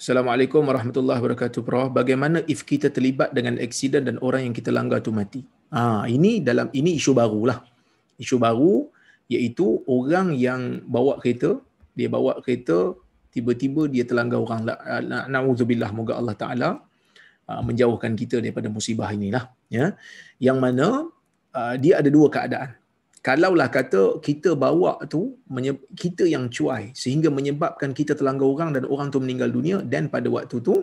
Assalamualaikum warahmatullahi wabarakatuh, Prof. Bagaimana if kita terlibat dengan aksiden dan orang yang kita langgar tu mati? Ha, ini dalam ini isu barulah. Isu baru iaitu orang yang bawa kereta, dia bawa kereta tiba-tiba dia terlanggar orang. Nauzubillah moga Allah Taala ha, menjauhkan kita daripada musibah inilah, ya. Yang mana ha, dia ada dua keadaan. Kalaulah kata kita bawa tu kita yang cuai sehingga menyebabkan kita terlanggar orang dan orang tu meninggal dunia dan pada waktu tu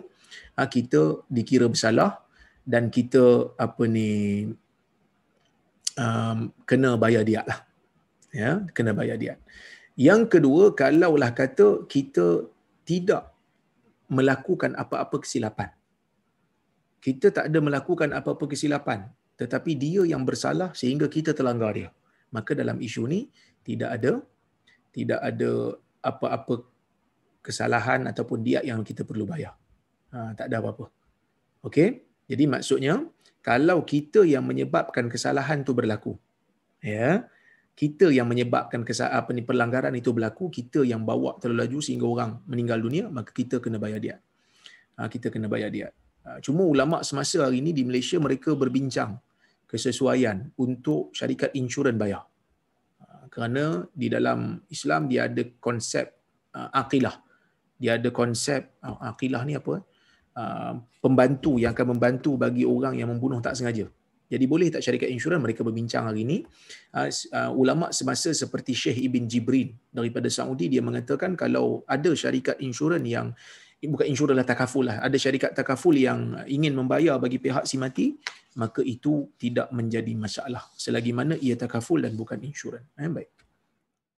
ah, kita dikira bersalah dan kita apa ni um, kena bayar diat lah. Ya, kena bayar diat. Yang kedua, kalaulah kata kita tidak melakukan apa-apa kesilapan. Kita tak ada melakukan apa-apa kesilapan. Tetapi dia yang bersalah sehingga kita terlanggar dia maka dalam isu ni tidak ada tidak ada apa-apa kesalahan ataupun diat yang kita perlu bayar. Ha, tak ada apa-apa. Okey? Jadi maksudnya kalau kita yang menyebabkan kesalahan tu berlaku. Ya. Kita yang menyebabkan kesalahan apa ni pelanggaran itu berlaku, kita yang bawa terlalu laju sehingga orang meninggal dunia, maka kita kena bayar diat. Ha, kita kena bayar diat. Ha, cuma ulama semasa hari ini di Malaysia mereka berbincang kesesuaian untuk syarikat insurans bayar. Ah, kerana di dalam Islam dia ada konsep akilah. Ah, dia ada konsep akilah ah, ni apa? pembantu yang akan membantu bagi orang yang membunuh tak sengaja. Jadi boleh tak syarikat insurans mereka berbincang hari ini? Ulama semasa seperti Sheikh Ibn Jibrin daripada Saudi dia mengatakan kalau ada syarikat insurans yang bukan insurans lah takaful lah ada syarikat takaful yang ingin membayar bagi pihak si mati maka itu tidak menjadi masalah selagi mana ia takaful dan bukan insurans eh, baik